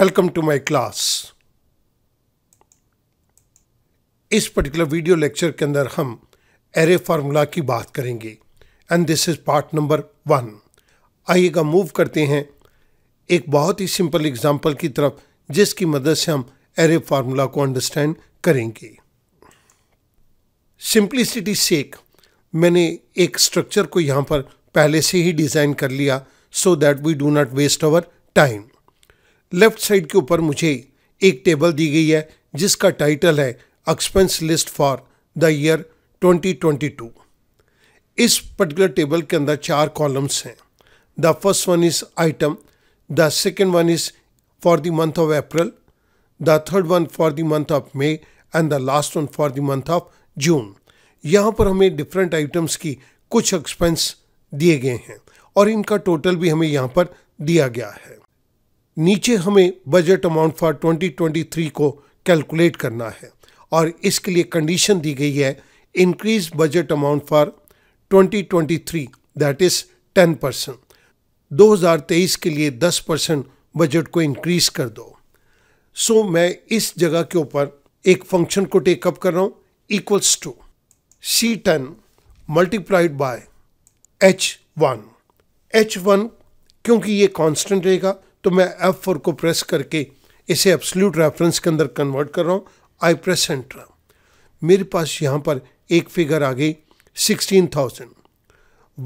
welcome to my class इस particular video lecture के अंदर हम एरे फार्मूला की बात करेंगे and this is part number one आइएगा मूव करते हैं एक बहुत ही सिंपल एग्जांपल की तरफ जिसकी मदद से हम एरे फार्मूला को अंडरस्टैंड करेंगे सिंप्लिसिटी सेक मैंने एक स्ट्रक्चर को यहाँ पर पहले से ही डिज़ाइन कर लिया so that we do not waste our time left side के ऊपर मुझे एक टेबल दी गई है जिसका टाइटल है expense list for the year 2022 इस पर्टिकुलर टेबल के अंदर चार कॉलम्स हैं the first one is item the second one is for the month of April the third one for the month of May and the last one for the month of June यहाँ पर हमें different items की कुछ expense दिए गए हैं और इनका टोटल भी हमें यहाँ पर दिया गया है नीचे हमें बजट अमाउंट फॉर 2023 को कैलकुलेट करना है और इसके लिए कंडीशन दी गई है increase budget amount for 2023 that is 10 percent दो के लिए 10 परसेंट बजट को इंक्रीज कर दो सो so, मैं इस जगह के ऊपर एक फंक्शन को टेकअप कर रहा हूँ equals to C ten multiplied by H one H one क्योंकि ये कांस्टेंट रहेगा तो मैं एफ फोर को प्रेस करके इसे एब्सोल्यूट रेफरेंस के अंदर कन्वर्ट कर रहा हूँ आई प्रेस एंटर मेरे पास यहाँ पर एक फिगर आ गई sixteen thousand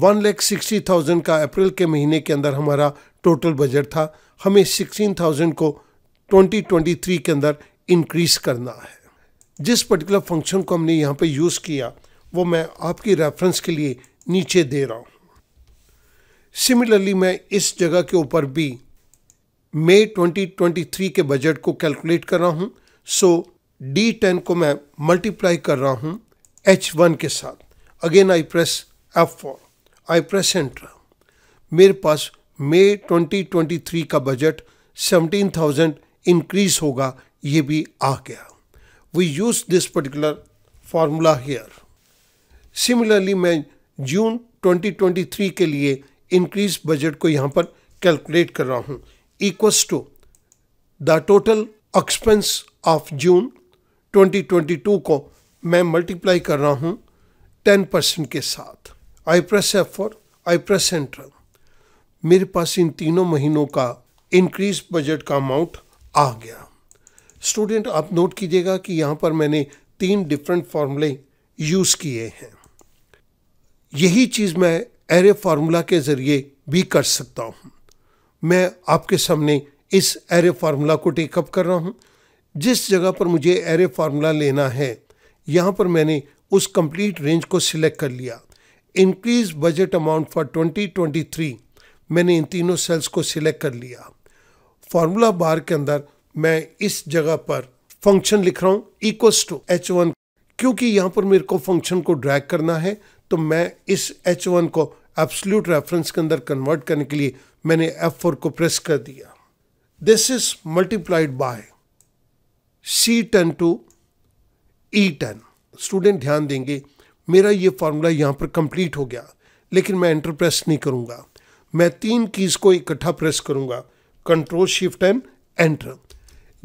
one lakh sixty thousand का अप्रैल के महीने के अंदर हमारा टोटल बजट था हमें सिक्सटीन थाउजेंड को ट्वेंटी ट्वेंटी थ्री के अंदर इंक्रीज करना है जिस पर्टिकुलर फंक्शन को हमने यहाँ पर यूज़ किया वो मैं आपकी रेफरेंस के लिए नीचे दे रहा हूँ सिमिलरली मैं इस जगह के ऊपर भी मई 2023 के बजट को कैलकुलेट कर रहा हूँ सो डी टेन को मैं मल्टीप्लाई कर रहा हूँ एच वन के साथ again I press F four I press enter मेरे पास मई 2023 का बजट 17,000 इंक्रीज होगा ये भी आ गया we use this particular formula here similarly मैं जून 2023 के लिए इंक्रीज बजट को यहाँ पर कैलकुलेट कर रहा हूँ equals to the total expense of June 2022 को मैं मल्टीप्लाई कर रहा हूँ 10 परसेंट के साथ I press F four I press enter मेरे पास इन तीनों महीनों का इंक्रीज बजट का अमाउंट आ गया स्टूडेंट आप नोट कीजिएगा कि यहाँ पर मैंने तीन डिफरेंट फार्मूले यूज़ किए हैं यही चीज़ मैं एरे फार्मूला के ज़रिए भी कर सकता हूँ मैं आपके सामने इस एरे फार्मूला को टेकअप कर रहा हूँ जिस जगह पर मुझे एरे फार्मूला लेना है यहाँ पर मैंने उस कंप्लीट रेंज को सिलेक्ट कर लिया इंक्रीज बजट अमाउंट फॉर 2023 मैंने इन तीनों सेल्स को सिलेक्ट कर लिया फार्मूला बार के अंदर मैं इस जगह पर फंक्शन लिख रहा हूँ इक्वस टू एच वन क्योंकि यहाँ पर मेरे को फंक्शन को ड्रैग करना है तो मैं इस एच वन को एब्सोल्यूट रेफरेंस के अंदर कन्वर्ट करने के लिए मैंने एफ फोर को प्रेस कर दिया this is multiplied by C ten to E ten student ध्यान देंगे मेरा ये फार्मूला यहाँ पर कंप्लीट हो गया लेकिन मैं एंटर प्रेस नहीं करूँगा मैं तीन कीज़ को इकट्ठा प्रेस करूँगा कंट्रोल शिफ्ट एंड एंटर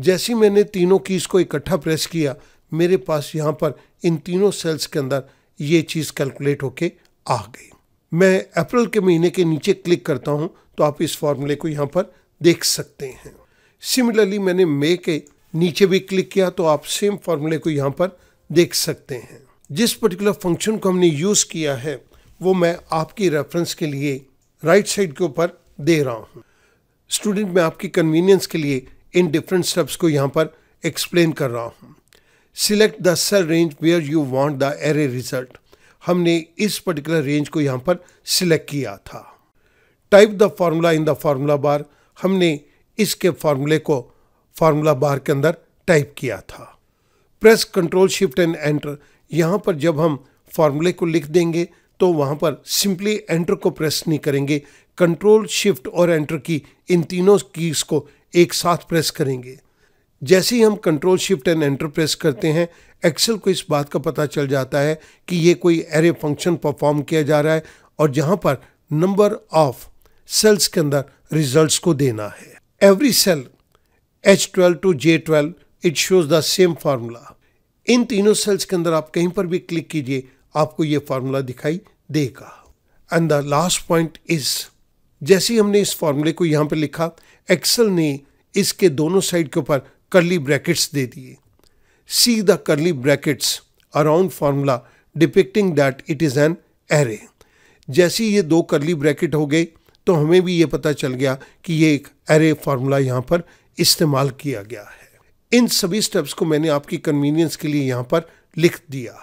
जैसे मैंने तीनों कीज़ को इकट्ठा प्रेस किया मेरे पास यहाँ पर इन तीनों सेल्स के अंदर ये चीज़ कैलकुलेट होके आ गई मैं अप्रैल के महीने के नीचे क्लिक करता हूँ तो आप इस फॉर्मूले को यहाँ पर देख सकते हैं सिमिलरली मैंने मे के नीचे भी क्लिक किया तो आप सेम फॉर्मूले को यहाँ पर देख सकते हैं जिस पर्टिकुलर फंक्शन को हमने यूज़ किया है वो मैं आपकी रेफरेंस के लिए राइट साइड के ऊपर दे रहा हूँ स्टूडेंट मैं आपकी कन्वीनियंस के लिए इन डिफरेंट स्टेप्स को यहाँ पर एक्सप्लेन कर रहा हूँ select the cell range where you want the array result हमने इस पर्टिकुलर रेंज को यहाँ पर सिलेक्ट किया था type the formula in the formula bar हमने इसके फार्मूले को फार्मूला बार के अंदर टाइप किया था press control shift and enter यहाँ पर जब हम फार्मूले को लिख देंगे तो वहाँ पर सिंपली एंटर को प्रेस नहीं करेंगे कंट्रोल शिफ्ट और एंटर की इन तीनों कीज को एक साथ प्रेस करेंगे जैसे ही हम control shift and enter press करते हैं एक्सेल को इस बात का पता चल जाता है कि ये कोई एरे फंक्शन परफॉर्म किया जा रहा है और जहां पर नंबर ऑफ सेल्स के अंदर रिजल्ट्स को देना है every cell H twelve to J twelve it shows the same formula in तीनों सेल्स के अंदर आप कहीं पर भी क्लिक कीजिए आपको ये फार्मूला दिखाई देगा and the last point is जैसे हमने इस फार्मूले को यहां पर लिखा एक्सेल ने इसके दोनों साइड के ऊपर curly ब्रैकेट्स दे दिए see the curly brackets around formula depicting that it is an array जैसी ये दो करली ब्रैकेट हो गए तो हमें भी ये पता चल गया कि ये एक एरे फार्मूला यहाँ पर इस्तेमाल किया गया है इन सभी स्टेप्स को मैंने आपकी कन्वीनियंस के लिए यहाँ पर लिख दिया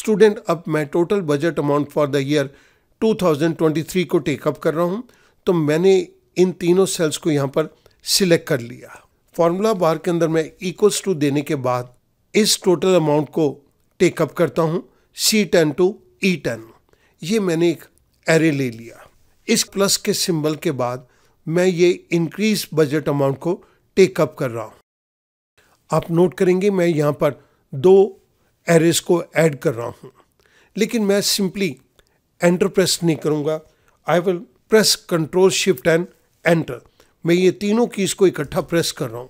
स्टूडेंट अब मैं total budget amount for the year 2023 को टेकअप कर रहा हूँ तो मैंने इन तीनों सेल्स को यहाँ पर सिलेक्ट कर लिया फार्मूला बार के अंदर मैं इक्वल्स टू देने के बाद इस टोटल अमाउंट को टेकअप करता हूँ C ten to E ten ये मैंने एक एरे ले लिया इस प्लस के सिंबल के बाद मैं ये इंक्रीज बजट अमाउंट को टेकअप कर रहा हूँ आप नोट करेंगे मैं यहाँ पर दो एरेस को ऐड कर रहा हूँ लेकिन मैं सिंपली एंटर प्रेस नहीं करूँगा I will press control shift and enter मैं ये तीनों कीज़ को इकट्ठा प्रेस कर रहा हूँ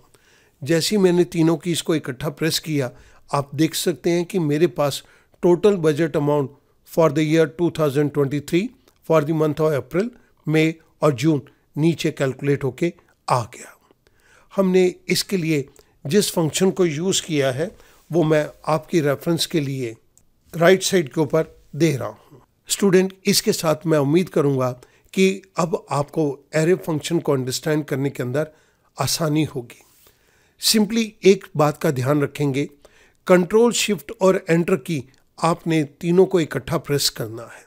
जैसे ही मैंने तीनों कीज़ को इकट्ठा प्रेस किया आप देख सकते हैं कि मेरे पास total budget amount for the year 2023 for the month of April मई और जून नीचे कैलकुलेट होके आ गया हमने इसके लिए जिस फंक्शन को यूज़ किया है वो मैं आपकी रेफरेंस के लिए राइट साइड के ऊपर दे रहा हूँ स्टूडेंट इसके साथ मैं उम्मीद करूँगा कि अब आपको एरे फंक्शन को अंडरस्टैंड करने के अंदर आसानी होगी सिंपली एक बात का ध्यान रखेंगे कंट्रोल शिफ्ट और एंटर की आपने तीनों को इकट्ठा प्रेस करना है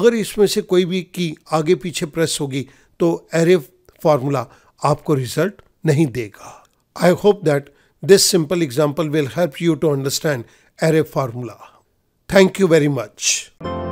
अगर इसमें से कोई भी की आगे पीछे प्रेस होगी तो एरे फार्मूला आपको रिजल्ट नहीं देगा I hope that this simple example will help you to understand array formula thank you very much